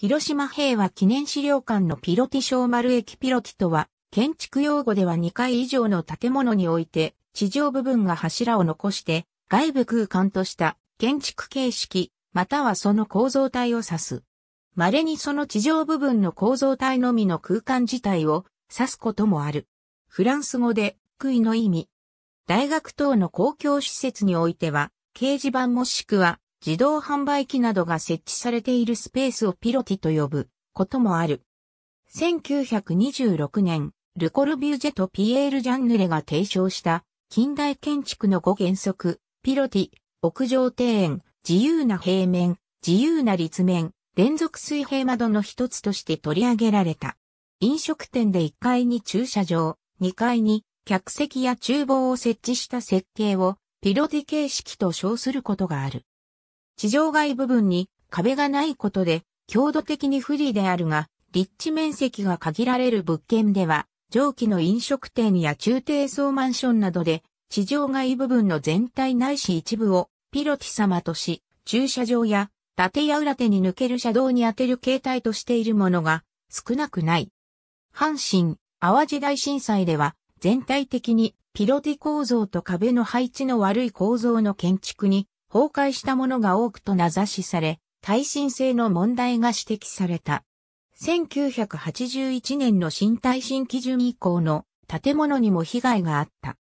広島平和記念資料館のピロティ小丸駅ピロティとは、建築用語では2階以上の建物において、地上部分が柱を残して、外部空間とした建築形式、またはその構造体を指す。稀にその地上部分の構造体のみの空間自体を指すこともある。フランス語で、杭の意味。大学等の公共施設においては、掲示板もしくは自動販売機などが設置されているスペースをピロティと呼ぶこともある。1926年、ルコルビュージェとピエール・ジャンヌレが提唱した近代建築の5原則、ピロティ、屋上庭園、自由な平面、自由な立面、連続水平窓の一つとして取り上げられた。飲食店で1階に駐車場、2階に客席や厨房を設置した設計をピロティ形式と称することがある。地上外部分に壁がないことで、強度的に不利であるが、立地面積が限られる物件では、上記の飲食店や中低層マンションなどで、地上外部分の全体ないし一部をピロティ様とし、駐車場や縦や裏手に抜ける車道に当てる形態としているものが少なくない。阪神、淡路大震災では全体的にピロティ構造と壁の配置の悪い構造の建築に崩壊したものが多くと名指しされ、耐震性の問題が指摘された。1981年の新耐震基準以降の建物にも被害があった。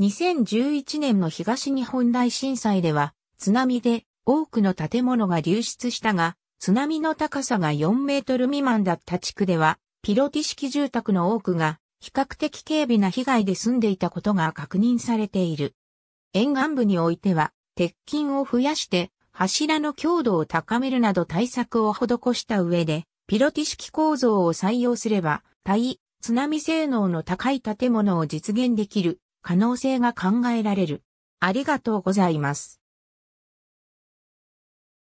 2011年の東日本大震災では津波で多くの建物が流出したが、津波の高さが4メートル未満だった地区では、ピロティ式住宅の多くが比較的軽微な被害で住んでいたことが確認されている。沿岸部においては、鉄筋を増やして柱の強度を高めるなど対策を施した上で、ピロティ式構造を採用すれば、対津波性能の高い建物を実現できる可能性が考えられる。ありがとうございます。